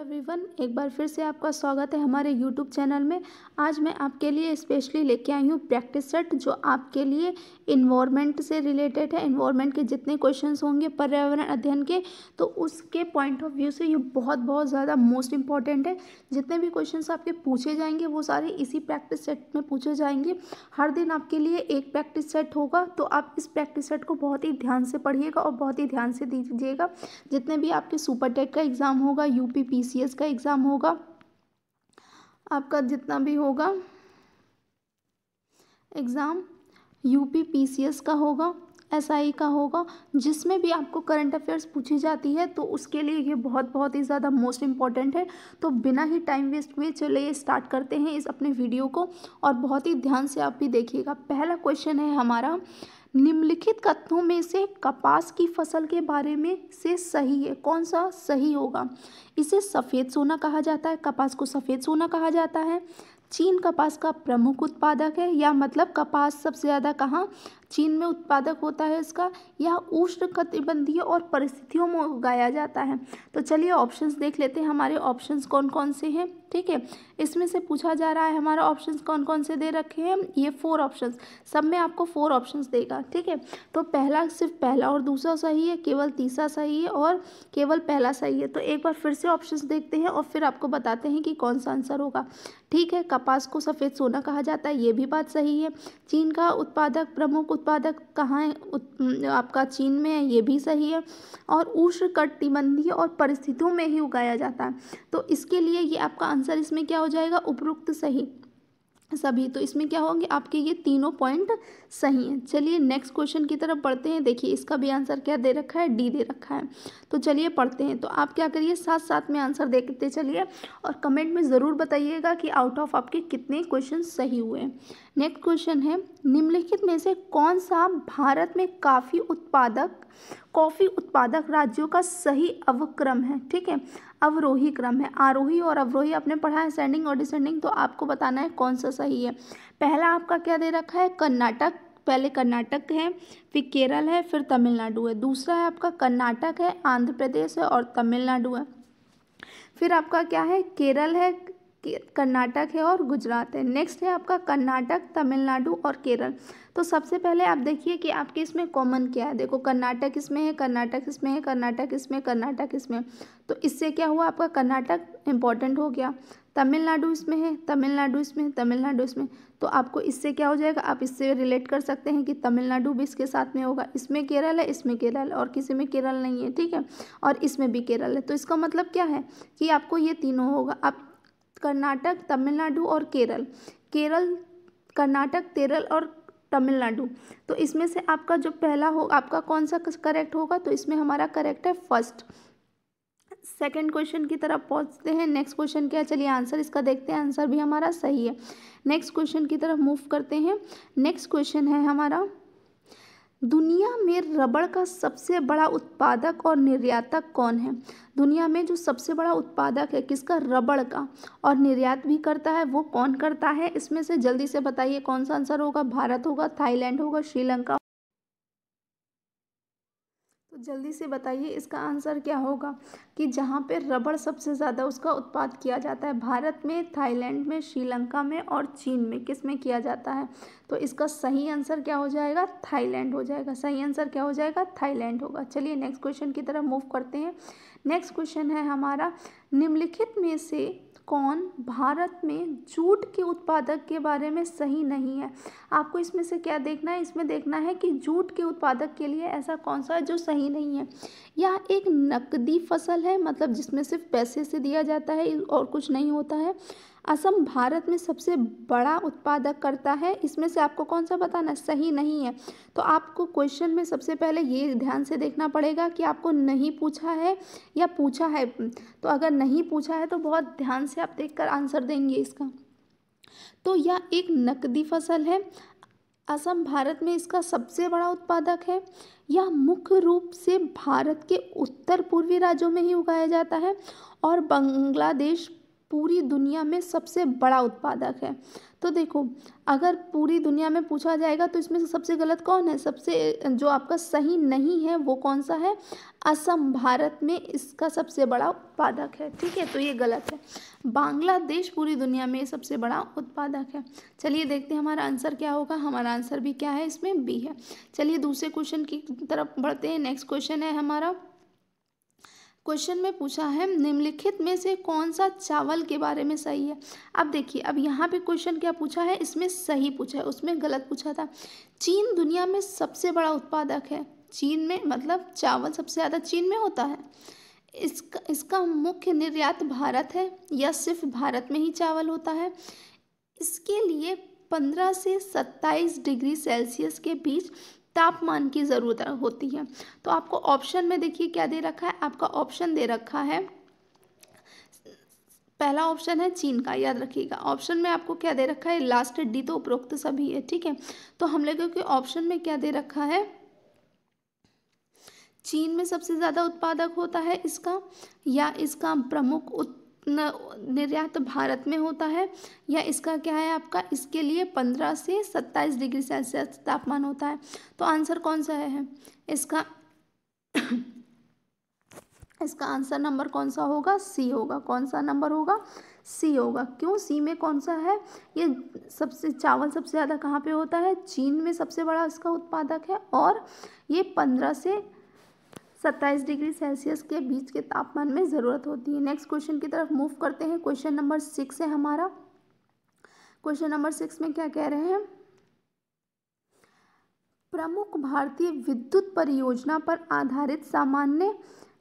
everyone एक बार फिर से आपका स्वागत है हमारे यूट्यूब चैनल में आज मैं आपके लिए स्पेशली लेके आई हूँ प्रैक्टिस सेट जो आपके लिए इन्वायरमेंट से रिलेटेड है इन्वायरमेंट के जितने क्वेश्चंस होंगे पर्यावरण अध्ययन के तो उसके पॉइंट ऑफ व्यू से ये बहुत बहुत ज़्यादा मोस्ट इंपॉर्टेंट है जितने भी क्वेश्चन आपके पूछे जाएंगे वो सारे इसी प्रैक्टिस सेट में पूछे जाएंगे हर दिन आपके लिए एक प्रैक्टिस सेट होगा तो आप इस प्रैक्टिस सेट को बहुत ही ध्यान से पढ़िएगा और बहुत ही ध्यान से दीजिएगा जितने भी आपके सुपर टेक का एग्ज़ाम होगा यू पी सीएस का एग्ज़ाम होगा आपका जितना भी होगा एग्ज़ाम यूपी पीसीएस का होगा एसआई का होगा जिसमें भी आपको करंट अफेयर्स पूछी जाती है तो उसके लिए ये बहुत बहुत ही ज़्यादा मोस्ट इम्पॉर्टेंट है तो बिना ही टाइम वेस्ट हुए चलिए स्टार्ट करते हैं इस अपने वीडियो को और बहुत ही ध्यान से आप भी देखिएगा पहला क्वेश्चन है हमारा निम्नलिखित कथनों में से कपास की फसल के बारे में से सही है कौन सा सही होगा इसे सफ़ेद सोना कहा जाता है कपास को सफ़ेद सोना कहा जाता है चीन कपास का प्रमुख उत्पादक है या मतलब कपास सबसे ज़्यादा कहाँ चीन में उत्पादक होता है इसका यह उष्ण कटिबंधीय और परिस्थितियों में उगाया जाता है तो चलिए ऑप्शंस देख लेते हैं हमारे ऑप्शंस कौन कौन से हैं ठीक है इसमें से पूछा जा रहा है हमारा ऑप्शंस कौन कौन से दे रखे हैं ये फोर ऑप्शंस सब में आपको फोर ऑप्शंस देगा ठीक है तो पहला सिर्फ पहला और दूसरा सही है केवल तीसरा सही है और केवल पहला सही है तो एक बार फिर से ऑप्शंस देखते हैं और फिर आपको बताते हैं कि कौन सा आंसर होगा ठीक है कपास को सफ़ेद सोना कहा जाता है ये भी बात सही है चीन का उत्पादक प्रमुख उत्पादक कहाँ आपका चीन में है ये भी सही है और उष्ण कटिबंधीय और परिस्थितियों में ही उगाया जाता है तो इसके लिए ये आपका आंसर इसमें क्या हो जाएगा उपरोक्त सही सभी तो इसमें क्या होंगे आपके ये तीनों पॉइंट सही हैं चलिए नेक्स्ट क्वेश्चन की तरफ पढ़ते हैं देखिए इसका भी आंसर क्या दे रखा है डी दे रखा है तो चलिए पढ़ते हैं तो आप क्या करिए साथ साथ में आंसर देखते चलिए और कमेंट में ज़रूर बताइएगा कि आउट ऑफ आपके कितने क्वेश्चन सही हुए नेक्स्ट क्वेश्चन है निम्नलिखित में से कौन सा भारत में काफ़ी उत्पादक कॉफ़ी उत्पादक राज्यों का सही अवक्रम है ठीक है अवरोही क्रम है आरोही और अवरोही आपने पढ़ा है सेंडिंग और डिसेंडिंग तो आपको बताना है कौन सा सही है पहला आपका क्या दे रखा है कर्नाटक पहले कर्नाटक है फिर केरल है फिर तमिलनाडु है दूसरा है आपका कर्नाटक है आंध्र प्रदेश है और तमिलनाडु है फिर आपका क्या है केरल है कर्नाटक है और गुजरात है नेक्स्ट है आपका कर्नाटक तमिलनाडु और केरल तो सबसे पहले आप देखिए कि आपके इसमें कॉमन क्या है देखो कर्नाटक इसमें है कर्नाटक इसमें है कर्नाटक इसमें कर्नाटक इसमें तो इससे क्या हुआ आपका कर्नाटक इंपॉर्टेंट हो गया तमिलनाडु इसमें है तमिलनाडु इसमें तमिलनाडु इसमें तो आपको इससे क्या हो जाएगा आप इससे रिलेट कर सकते हैं कि तमिलनाडु भी इसके साथ में होगा इसमें केरल है इसमें केरल और किसी में केरल नहीं है ठीक है और इसमें भी केरल है तो इसका मतलब क्या है कि आपको ये तीनों होगा आप कर्नाटक तमिलनाडु और केरल केरल कर्नाटक केरल और तमिलनाडु तो इसमें से आपका जो पहला हो आपका कौन सा करेक्ट होगा तो इसमें हमारा करेक्ट है फर्स्ट सेकंड क्वेश्चन की तरफ पहुंचते हैं नेक्स्ट क्वेश्चन क्या है चलिए आंसर इसका देखते हैं आंसर भी हमारा सही है नेक्स्ट क्वेश्चन की तरफ मूव करते हैं नेक्स्ट क्वेश्चन है हमारा दुनिया में रबड़ का सबसे बड़ा उत्पादक और निर्यातक कौन है दुनिया में जो सबसे बड़ा उत्पादक है किसका रबड़ का और निर्यात भी करता है वो कौन करता है इसमें से जल्दी से बताइए कौन सा आंसर होगा भारत होगा थाईलैंड होगा श्रीलंका जल्दी से बताइए इसका आंसर क्या होगा कि जहाँ पे रबड़ सबसे ज़्यादा उसका उत्पाद किया जाता है भारत में थाईलैंड में श्रीलंका में और चीन में किस में किया जाता है तो इसका सही आंसर क्या हो जाएगा थाईलैंड हो जाएगा सही आंसर क्या हो जाएगा थाईलैंड होगा चलिए नेक्स्ट क्वेश्चन की तरफ मूव करते हैं नेक्स्ट क्वेश्चन है हमारा निम्नलिखित में से कौन भारत में जूट के उत्पादक के बारे में सही नहीं है आपको इसमें से क्या देखना है इसमें देखना है कि जूट के उत्पादक के लिए ऐसा कौन सा है जो सही नहीं है यह एक नकदी फसल है मतलब जिसमें सिर्फ पैसे से दिया जाता है और कुछ नहीं होता है असम भारत में सबसे बड़ा उत्पादक करता है इसमें से आपको कौन सा बताना सही नहीं है तो आपको क्वेश्चन में सबसे पहले ये ध्यान से देखना पड़ेगा कि आपको नहीं पूछा है या पूछा है तो अगर नहीं पूछा है तो बहुत ध्यान से आप देखकर आंसर देंगे इसका तो यह एक नकदी फसल है असम भारत में इसका सबसे बड़ा उत्पादक है यह मुख्य रूप से भारत के उत्तर पूर्वी राज्यों में ही उगाया जाता है और बांग्लादेश पूरी दुनिया में सबसे बड़ा उत्पादक है तो देखो अगर पूरी दुनिया में पूछा जाएगा तो इसमें से सबसे गलत कौन है सबसे जो आपका सही नहीं है वो कौन सा है असम भारत में इसका सबसे बड़ा उत्पादक है ठीक है तो ये गलत है बांग्लादेश पूरी दुनिया में सबसे बड़ा उत्पादक है चलिए देखते हैं हमारा आंसर क्या होगा हमारा आंसर भी क्या है इसमें बी है चलिए दूसरे क्वेश्चन की तरफ बढ़ते हैं नेक्स्ट क्वेश्चन है हमारा क्वेश्चन में पूछा है निम्नलिखित में से कौन सा चावल के बारे में सही है अब देखिए अब यहाँ पे क्वेश्चन क्या पूछा है इसमें सही पूछा है उसमें गलत पूछा था चीन दुनिया में सबसे बड़ा उत्पादक है चीन में मतलब चावल सबसे ज़्यादा चीन में होता है इसका इसका मुख्य निर्यात भारत है या सिर्फ भारत में ही चावल होता है इसके लिए पंद्रह से सत्ताईस डिग्री सेल्सियस के बीच तापमान की ज़रूरत होती है तो आपको ऑप्शन में देखिए क्या दे रखा है आपका ऑप्शन दे रखा है पहला ऑप्शन है चीन का याद रखिएगा ऑप्शन में आपको क्या दे रखा है लास्ट डी तो उपरोक्त सभी है ठीक है तो हम लोगों के ऑप्शन में क्या दे रखा है चीन में सबसे ज़्यादा उत्पादक होता है इसका या इसका प्रमुख उत्... निर्यात भारत में होता है या इसका क्या है आपका इसके लिए पंद्रह से सत्ताईस डिग्री सेल्सियस तापमान होता है तो आंसर कौन सा है इसका इसका आंसर नंबर कौन सा होगा सी होगा कौन सा नंबर होगा सी होगा क्यों सी में कौन सा है ये सबसे चावल सबसे ज़्यादा कहाँ पे होता है चीन में सबसे बड़ा इसका उत्पादक है और ये पंद्रह से सत्ताईस डिग्री सेल्सियस के बीच के तापमान में ज़रूरत होती है नेक्स्ट क्वेश्चन की तरफ मूव करते हैं क्वेश्चन नंबर सिक्स है हमारा क्वेश्चन नंबर सिक्स में क्या कह रहे हैं प्रमुख भारतीय विद्युत परियोजना पर आधारित सामान्य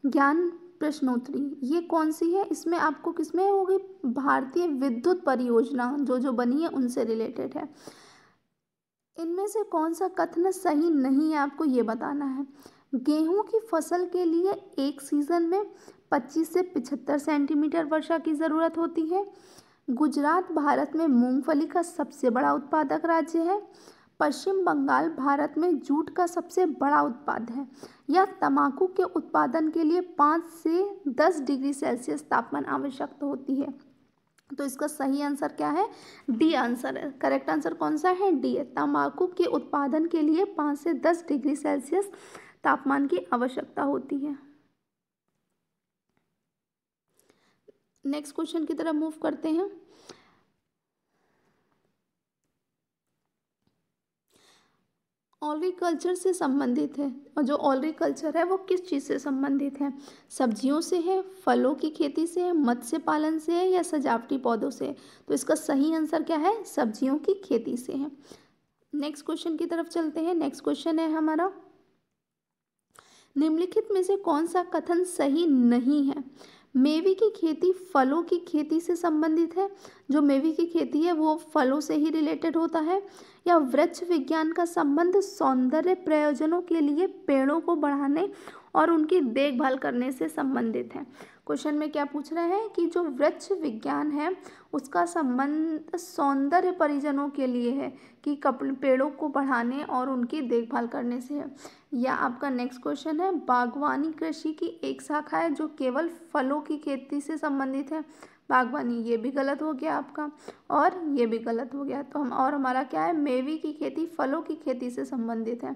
ज्ञान प्रश्नोत्तरी ये कौन सी है इसमें आपको किसमें होगी भारतीय विद्युत परियोजना जो जो बनी है उनसे रिलेटेड है इनमें से कौन सा कथन सही नहीं है आपको ये बताना है गेहूं की फसल के लिए एक सीज़न में 25 से 75 सेंटीमीटर वर्षा की ज़रूरत होती है गुजरात भारत में मूंगफली का सबसे बड़ा उत्पादक राज्य है पश्चिम बंगाल भारत में जूट का सबसे बड़ा उत्पाद है यह तंबाकू के उत्पादन के लिए पाँच से दस डिग्री सेल्सियस तापमान आवश्यक होती है तो इसका सही आंसर क्या है डी आंसर है करेक्ट आंसर कौन सा है डी है तंबाकू के उत्पादन के लिए पाँच से दस डिग्री सेल्सियस तापमान की आवश्यकता होती है नेक्स्ट क्वेश्चन की तरफ मूव करते हैं ऑलरीकल्चर से संबंधित है और जो ऑलरीकल्चर है वो किस चीज़ से संबंधित है सब्जियों से है फलों की खेती से है मत्स्य पालन से है या सजावटी पौधों से है तो इसका सही आंसर क्या है सब्जियों की खेती से है नेक्स्ट क्वेश्चन की तरफ चलते हैं नेक्स्ट क्वेश्चन है हमारा निम्नलिखित में से कौन सा कथन सही नहीं है मेवी की खेती फलों की खेती से संबंधित है जो मेवी की खेती है वो फलों से ही रिलेटेड होता है या वृक्ष विज्ञान का संबंध सौंदर्य प्रयोजनों के लिए पेड़ों को बढ़ाने और उनकी देखभाल करने से संबंधित है क्वेश्चन में क्या पूछ रहे हैं कि जो वृक्ष विज्ञान है उसका संबंध सौंदर्य परिजनों के लिए है कि कपल पेड़ों को बढ़ाने और उनकी देखभाल करने से है या आपका नेक्स्ट क्वेश्चन है बागवानी कृषि की एक शाखा है जो केवल फलों की खेती से संबंधित है बागवानी ये भी गलत हो गया आपका और ये भी गलत हो गया तो हम और हमारा क्या है मेवी की खेती फलों की खेती से संबंधित है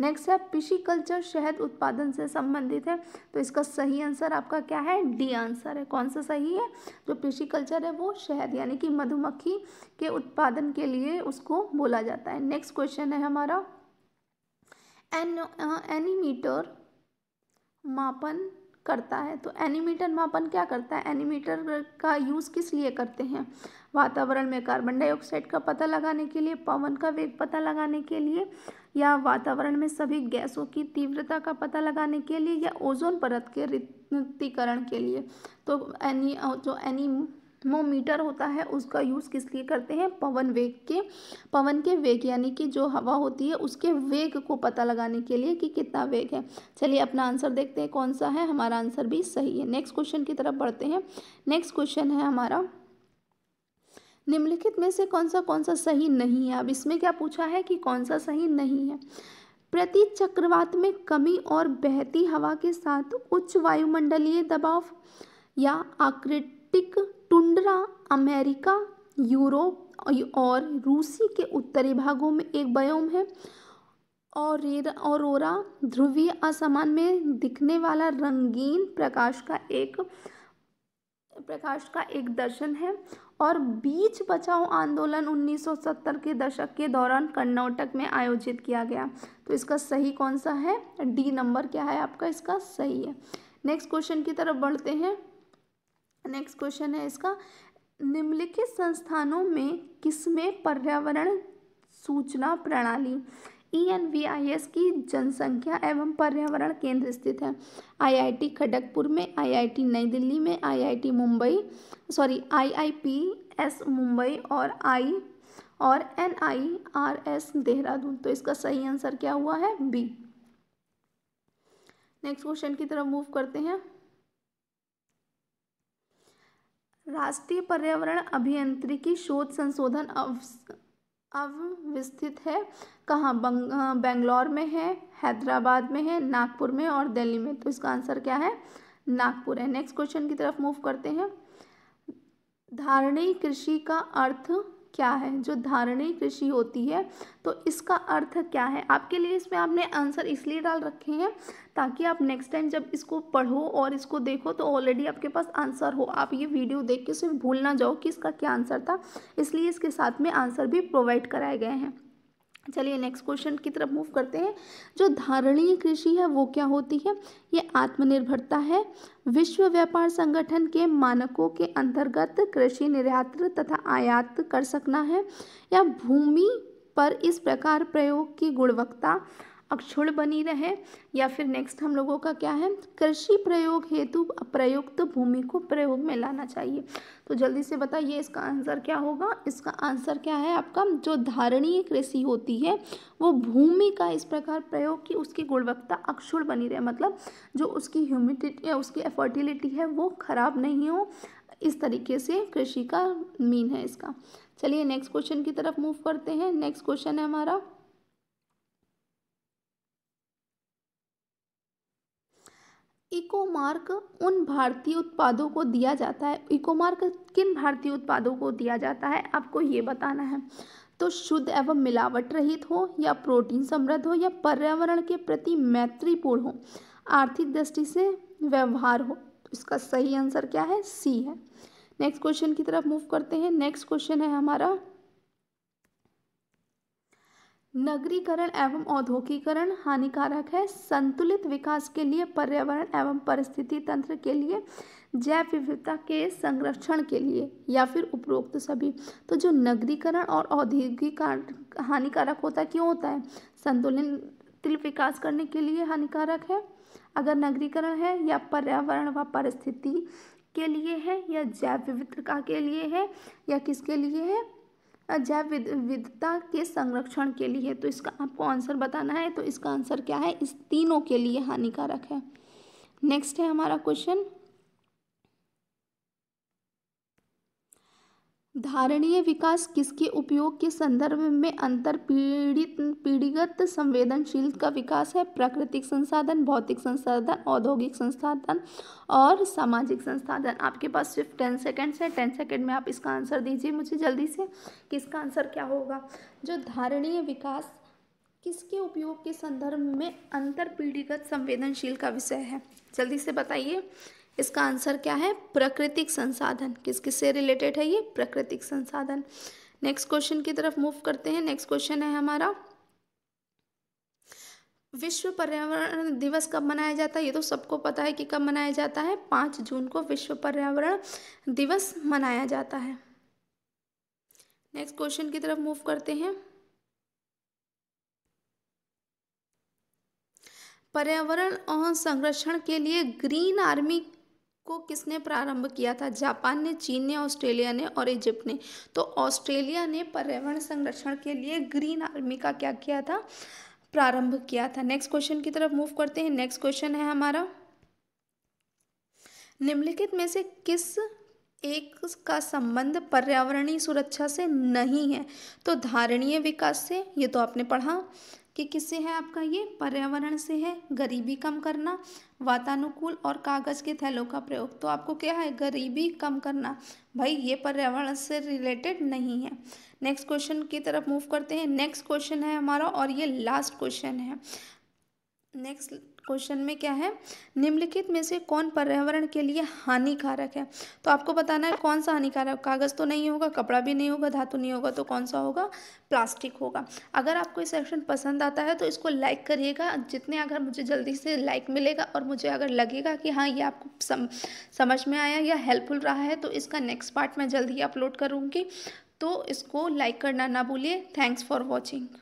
नेक्स्ट है पिशिकल्चर शहद उत्पादन से संबंधित है तो इसका सही आंसर आपका क्या है डी आंसर है कौन सा सही है जो पिशिकल्चर है वो शहद यानी कि मधुमक्खी के उत्पादन के लिए उसको बोला जाता है नेक्स्ट क्वेश्चन है हमारा एन एनीमीटर uh, मापन करता है तो एनिमीटर मापन क्या करता है एनिमीटर का यूज़ किस लिए करते हैं वातावरण में कार्बन डाइऑक्साइड का पता लगाने के लिए पवन का वेग पता लगाने के लिए या वातावरण में सभी गैसों की तीव्रता का पता लगाने के लिए या ओजोन परत के रिक्तिकरण के लिए तो एनी जो एनी थर्मोमीटर होता है उसका यूज़ किस लिए करते हैं पवन वेग के पवन के वेग यानी कि जो हवा होती है उसके वेग को पता लगाने के लिए कि कितना वेग है चलिए अपना आंसर देखते हैं कौन सा है हमारा आंसर भी सही है नेक्स्ट क्वेश्चन की तरफ बढ़ते हैं नेक्स्ट क्वेश्चन है हमारा निम्नलिखित में से कौन सा कौन सा सही नहीं है अब इसमें क्या पूछा है कि कौन सा सही नहीं है प्रति चक्रवात में कमी और बहती हवा के साथ उच्च वायुमंडलीय दबाव या आकृत आर्कटिक टुंडरा अमेरिका यूरोप और रूसी के उत्तरी भागों में एक बयोम है और औरोरा ध्रुवीय असमान में दिखने वाला रंगीन प्रकाश का एक प्रकाश का एक दर्शन है और बीच बचाओ आंदोलन 1970 के दशक के दौरान कर्नाटक में आयोजित किया गया तो इसका सही कौन सा है डी नंबर क्या है आपका इसका सही है नेक्स्ट क्वेश्चन की तरफ बढ़ते हैं नेक्स्ट क्वेश्चन है इसका निम्नलिखित संस्थानों में किसमें पर्यावरण सूचना प्रणाली E N V I S की जनसंख्या एवं पर्यावरण केंद्र स्थित है आईआईटी खड़गपुर में आईआईटी नई दिल्ली में IIT Mumbai sorry IIPS Mumbai और आई और N I R S Dehradun तो इसका सही आंसर क्या हुआ है बी नेक्स्ट क्वेश्चन की तरफ मूव करते हैं राष्ट्रीय पर्यावरण अभियंत्रिकी शोध संशोधन अव अवस्थित है कहाँ बेंगलोर में है हैदराबाद में है नागपुर में और दिल्ली में तो इसका आंसर क्या है नागपुर है नेक्स्ट क्वेश्चन की तरफ मूव करते हैं धारणी कृषि का अर्थ क्या है जो धारणीय कृषि होती है तो इसका अर्थ क्या है आपके लिए इसमें आपने आंसर इसलिए डाल रखे हैं ताकि आप नेक्स्ट टाइम जब इसको पढ़ो और इसको देखो तो ऑलरेडी आपके पास आंसर हो आप ये वीडियो देख के सिर्फ भूल ना जाओ कि इसका क्या आंसर था इसलिए इसके साथ में आंसर भी प्रोवाइड कराए गए हैं चलिए नेक्स्ट क्वेश्चन की तरफ मूव करते हैं जो धारणीय कृषि है वो क्या होती है ये आत्मनिर्भरता है विश्व व्यापार संगठन के मानकों के अंतर्गत कृषि निर्यात तथा आयात कर सकना है या भूमि पर इस प्रकार प्रयोग की गुणवत्ता अक्षुण बनी रहे या फिर नेक्स्ट हम लोगों का क्या है कृषि प्रयोग हेतु प्रयुक्त तो भूमि को प्रयोग में लाना चाहिए तो जल्दी से बताइए इसका आंसर क्या होगा इसका आंसर क्या है आपका जो धारणीय कृषि होती है वो भूमि का इस प्रकार प्रयोग की उसकी गुणवत्ता अक्षुण बनी रहे मतलब जो उसकी ह्यूमिडिटी या उसकी फर्टिलिटी है वो ख़राब नहीं हो इस तरीके से कृषि का मीन है इसका चलिए नेक्स्ट क्वेश्चन की तरफ मूव करते हैं नेक्स्ट क्वेश्चन है हमारा इको मार्क उन भारतीय उत्पादों को दिया जाता है इको मार्क किन भारतीय उत्पादों को दिया जाता है आपको ये बताना है तो शुद्ध एवं मिलावट रहित हो या प्रोटीन समृद्ध हो या पर्यावरण के प्रति मैत्रीपूर्ण हो आर्थिक दृष्टि से व्यवहार हो इसका सही आंसर क्या है सी है नेक्स्ट क्वेश्चन की तरफ मूव करते हैं नेक्स्ट क्वेश्चन है हमारा नगरीकरण एवं औद्योगिकरण हानिकारक है संतुलित विकास के लिए पर्यावरण एवं परिस्थिति तंत्र के लिए जैव विविधता के संरक्षण के लिए या फिर उपरोक्त सभी तो जो नगरीकरण और औद्योगिकरण हानिकारक होता क्यों होता है संतुलित विकास करने के लिए हानिकारक है अगर नगरीकरण है या पर्यावरण व परिस्थिति के लिए है या जैव विविधता के लिए है या किसके लिए है जैव विविधता के संरक्षण के लिए तो इसका आपको आंसर बताना है तो इसका आंसर क्या है इस तीनों के लिए हानिकारक है नेक्स्ट है हमारा क्वेश्चन धारणीय विकास किसके उपयोग के संदर्भ में अंतर पीड़ित पीढ़ीगत संवेदनशील का विकास है प्राकृतिक संसाधन भौतिक संसाधन औद्योगिक संसाधन और सामाजिक संसाधन आपके पास सिर्फ टेन सेकेंड्स है टेन सेकेंड में आप इसका आंसर दीजिए मुझे जल्दी से कि इसका आंसर क्या होगा जो धारणीय विकास किसके उपयोग के संदर्भ में अंतर पीढ़ीगत संवेदनशील का विषय है जल्दी से बताइए इसका आंसर क्या है प्राकृतिक संसाधन किस किस से रिलेटेड है ये प्राकृतिक संसाधन नेक्स्ट क्वेश्चन की तरफ मूव करते हैं नेक्स्ट क्वेश्चन है हमारा विश्व पर्यावरण दिवस कब मनाया जाता है ये तो सबको पता है कि कब मनाया जाता है पाँच जून को विश्व पर्यावरण दिवस मनाया जाता है नेक्स्ट क्वेश्चन की तरफ मूव करते हैं पर्यावरण और संरक्षण के लिए ग्रीन आर्मी को किसने प्रारंभ किया था जापान ने चीन ने ऑस्ट्रेलिया ने और इजिप्ट ने तो ऑस्ट्रेलिया ने पर्यावरण संरक्षण के लिए ग्रीन आर्मी का क्या किया था प्रारंभ किया था नेक्स्ट क्वेश्चन की तरफ मूव करते हैं नेक्स्ट क्वेश्चन है हमारा निम्नलिखित में से किस एक का संबंध पर्यावरणीय सुरक्षा से नहीं है तो धारणीय विकास से ये तो आपने पढ़ा कि किससे है आपका ये पर्यावरण से है गरीबी कम करना वातानुकूल और कागज़ के थैलों का प्रयोग तो आपको क्या है गरीबी कम करना भाई ये पर्यावरण से रिलेटेड नहीं है नेक्स्ट क्वेश्चन की तरफ मूव करते हैं नेक्स्ट क्वेश्चन है हमारा और ये लास्ट क्वेश्चन है नेक्स्ट क्वेश्चन में क्या है निम्नलिखित में से कौन पर्यावरण के लिए हानिकारक है तो आपको बताना है कौन सा हानिकारक कागज़ तो नहीं होगा कपड़ा भी नहीं होगा धातु नहीं होगा तो कौन सा होगा प्लास्टिक होगा अगर आपको ये सेक्शन पसंद आता है तो इसको लाइक करिएगा जितने अगर मुझे जल्दी से लाइक मिलेगा और मुझे अगर लगेगा कि हाँ ये आपको सम, समझ में आया या हेल्पफुल रहा है तो इसका नेक्स्ट पार्ट मैं जल्द ही अपलोड करूँगी तो इसको लाइक करना ना भूलिए थैंक्स फॉर वॉचिंग